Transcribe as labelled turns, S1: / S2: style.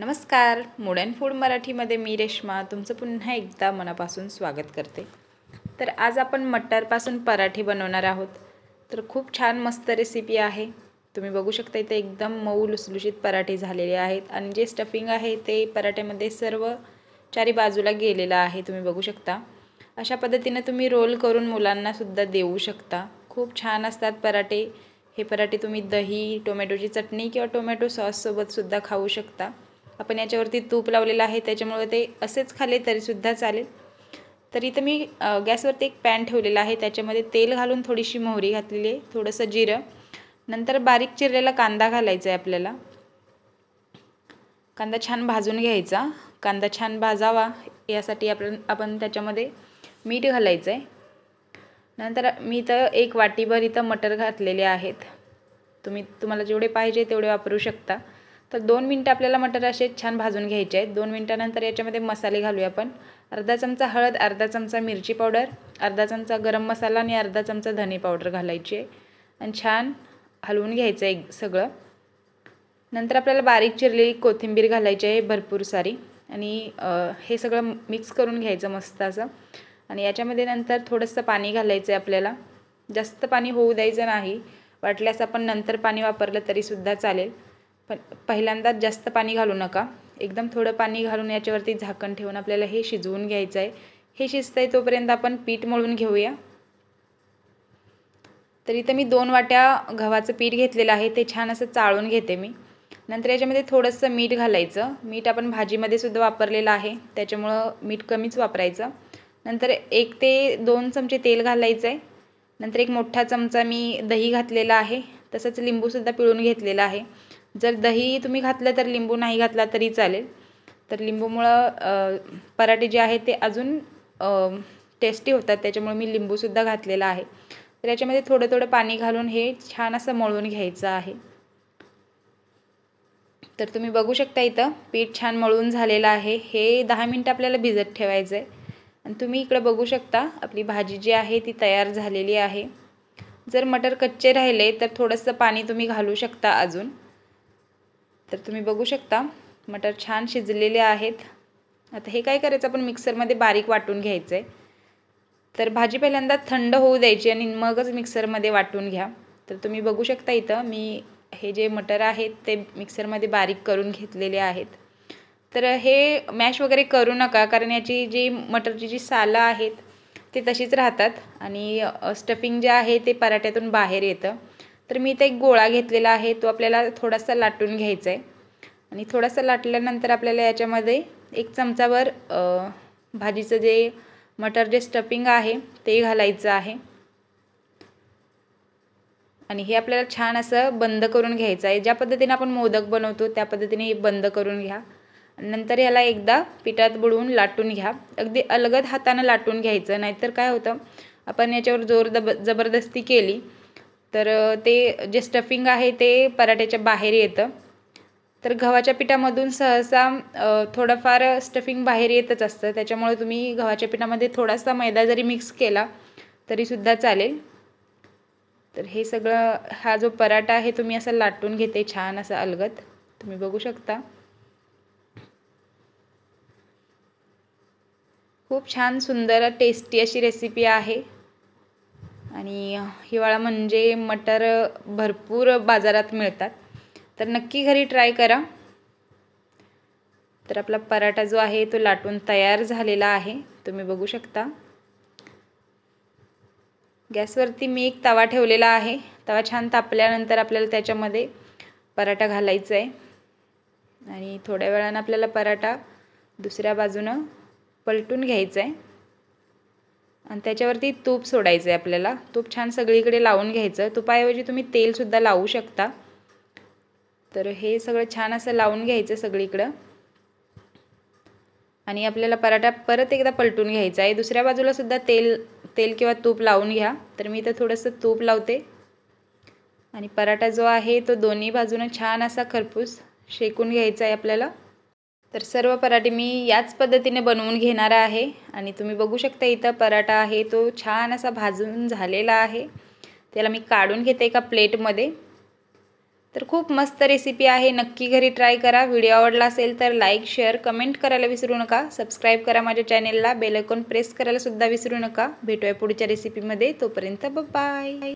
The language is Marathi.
S1: नमस्कार मूड अँड फूड मराठीमध्ये मी रेश्मा तुमचं पुन्हा एकदा मनापासून स्वागत करते तर आज आपण मटारपासून पराठे बनवणार आहोत तर खूप छान मस्त रेसिपी आहे तुम्ही बघू शकता इथे एकदम मऊ लुसलुशीत पराठे झालेले आहेत आणि जे स्टफिंग आहे ते पराठ्यामध्ये सर्व चारी बाजूला गेलेलं आहे तुम्ही बघू शकता अशा पद्धतीनं तुम्ही रोल करून मुलांनासुद्धा देऊ शकता खूप छान असतात पराठे हे पराठे तुम्ही दही टोमॅटोची चटणी किंवा टोमॅटो सॉससोबतसुद्धा खाऊ शकता आपण याच्यावरती तूप लावलेलं आहे त्याच्यामुळे ते असेच खाले तरीसुद्धा चालेल तर इथं मी गॅसवरती एक पॅन ठेवलेला आहे त्याच्यामध्ये तेल घालून थोडीशी मोहरी घातलेली आहे थोडंसं जिरं नंतर बारीक चिरलेला कांदा घालायचा आहे आपल्याला कांदा छान भाजून घ्यायचा कांदा छान भाजावा यासाठी आपण आपण त्याच्यामध्ये मीठ घालायचं आहे नंतर मी तर एक वाटीभर इथं मटर घातलेले आहेत तुम्ही तुम्हाला जेवढे पाहिजे तेवढे वापरू शकता तर दोन मिनटं आपल्याला मटर असे छान भाजून घ्यायचे आहेत दोन मिनटानंतर याच्यामध्ये मसाले घालूया आपण अर्धा चमचा हळद अर्धा चमचा मिरची पावडर अर्धा चमचा गरम मसाला आणि अर्धा चमचा धने पावडर घालायची आहे आणि छान हलवून घ्यायचं आहे सगळं नंतर आपल्याला बारीक चिरलेली कोथिंबीर घालायची आहे भरपूर सारी आणि हे सगळं मिक्स करून घ्यायचं मस्त असं आणि याच्यामध्ये नंतर थोडंसं पाणी घालायचं आहे आपल्याला जास्त पाणी होऊ द्यायचं नाही वाटल्यास आपण नंतर पाणी वापरलं तरीसुद्धा चालेल पण पहिल्यांदा जास्त पाणी घालू नका एकदम थोडं पाणी घालून याच्यावरती झाकण ठेवून आपल्याला हे शिजवून घ्यायचं आहे हे शिजत आहे तोपर्यंत आपण पीठ मळून घेऊया तर इथं मी दोन वाट्या गव्हाचं पीठ घेतलेलं आहे ते छान असं चाळून घेते मी नंतर याच्यामध्ये थोडंसं मीठ घालायचं मीठ आपण भाजीमध्ये सुद्धा वापरलेलं आहे त्याच्यामुळं मीठ कमीच वापरायचं नंतर एक ते दोन चमचे तेल घालायचं आहे नंतर एक मोठा चमचा मी दही घातलेला आहे तसंच लिंबूसुद्धा पिळून घेतलेला आहे जर दही तुम्ही घातलं तर लिंबू नाही घातला तरी चालेल तर लिंबूमुळं पराठे जे आहे ते अजून टेस्टी होतात त्याच्यामुळे मी लिंबूसुद्धा घातलेला आहे तर याच्यामध्ये थोडं थोडं पाणी घालून हे छान असं मळून घ्यायचं आहे तर तुम्ही बघू शकता इथं पीठ छान मळून झालेलं आहे हे दहा मिनटं आपल्याला भिजत ठेवायचं आहे आणि तुम्ही इकडं बघू शकता आपली भाजी जी आहे ती तयार झालेली आहे जर मटर कच्चे राहिले तर थोडंसं पाणी तुम्ही घालू शकता अजून तर तुम्ही बघू शकता मटर छान शिजलेले आहेत आता हे काय करायचं आपण मिक्सरमध्ये बारीक वाटून घ्यायचं आहे तर भाजी पहिल्यांदा थंड होऊ द्यायची आणि मगच मिक्सरमध्ये वाटून घ्या तर तुम्ही बघू शकता इथं मी हे जे मटर आहेत ते मिक्सरमध्ये बारीक करून घेतलेले आहेत तर हे मॅश वगैरे करू नका कारण याची जी मटरची जी सालं आहेत ते तशीच राहतात आणि स्टफिंग जे आहे ते पराठ्यातून बाहेर येतं तर मी इथे एक गोळा घेतलेला आहे तो आपल्याला थोडासा लाटून घ्यायचा आहे आणि थोडासा लाटल्यानंतर आपल्याला याच्यामध्ये एक चमचावर भाजीचं जे मटर जे स्टफिंग आहे ते घालायचं आहे आणि हे आपल्याला छान असं बंद करून घ्यायचं आहे ज्या पद्धतीने आपण मोदक बनवतो त्या पद्धतीने हे बंद करून घ्या नंतर याला एकदा पिठात बुडवून लाटून घ्या अगदी अलगद हातानं लाटून घ्यायचं नाहीतर काय होतं आपण याच्यावर जोर दब जबरदस्ती केली तर ते जे स्टफिंग आहे ते पराठ्याच्या बाहेर येतं तर गव्हाच्या पिठामधून सहसा थोडंफार स्टफिंग बाहेर येतच असतं त्याच्यामुळे तुम्ही गव्हाच्या पिठामध्ये थोडासा मैदा जरी मिक्स केला तरीसुद्धा चालेल तर हे सगळं हा जो पराठा आहे तुम्ही असा लाटून घेते छान असा अलगत तुम्ही बघू शकता खूप छान सुंदर टेस्टी अशी रेसिपी आहे आणि हिवाळा म्हणजे मटर भरपूर बाजारात मिळतात तर नक्की घरी ट्राय करा तर आपला पराठा जो आहे तो लाटून तयार झालेला आहे तुम्ही बघू शकता गॅसवरती मी एक तवा ठेवलेला आहे तवा छान तापल्यानंतर आपल्याला त्याच्यामध्ये पराठा घालायचा आहे आणि थोड्या वेळानं आपल्याला पराठा दुसऱ्या बाजूनं पलटून घ्यायचा आहे आणि त्याच्यावरती तूप सोडायचं आहे आपल्याला तूप छान सगळीकडे लावून घ्यायचं तुपाऐवजी तुम्ही तेलसुद्धा लावू शकता तर हे सगळं छान असं लावून घ्यायचं सगळीकडं आणि आपल्याला पराठा परत एकदा पलटून घ्यायचा आहे दुसऱ्या बाजूलासुद्धा तेल तेल किंवा तूप लावून घ्या तर मी इथं थोडंसं तूप लावते आणि पराठा जो आहे तो दोन्ही बाजूनं छान असा खरपूस शेकून घ्यायचा आहे आपल्याला तर सर्व पराठे मी याच पद्धतीने बनवून घेणार आहे आणि तुम्ही बघू शकता इथं पराठा आहे तो छान असा भाजून झालेला आहे त्याला मी काढून घेते एका प्लेटमध्ये तर खूप मस्त रेसिपी आहे नक्की घरी ट्राय करा व्हिडिओ आवडला असेल तर लाईक शेअर कमेंट करायला विसरू नका सबस्क्राईब करा माझ्या चॅनेलला बेलकॉन प्रेस करायलासुद्धा विसरू नका भेटूया पुढच्या रेसिपीमध्ये तोपर्यंत बाय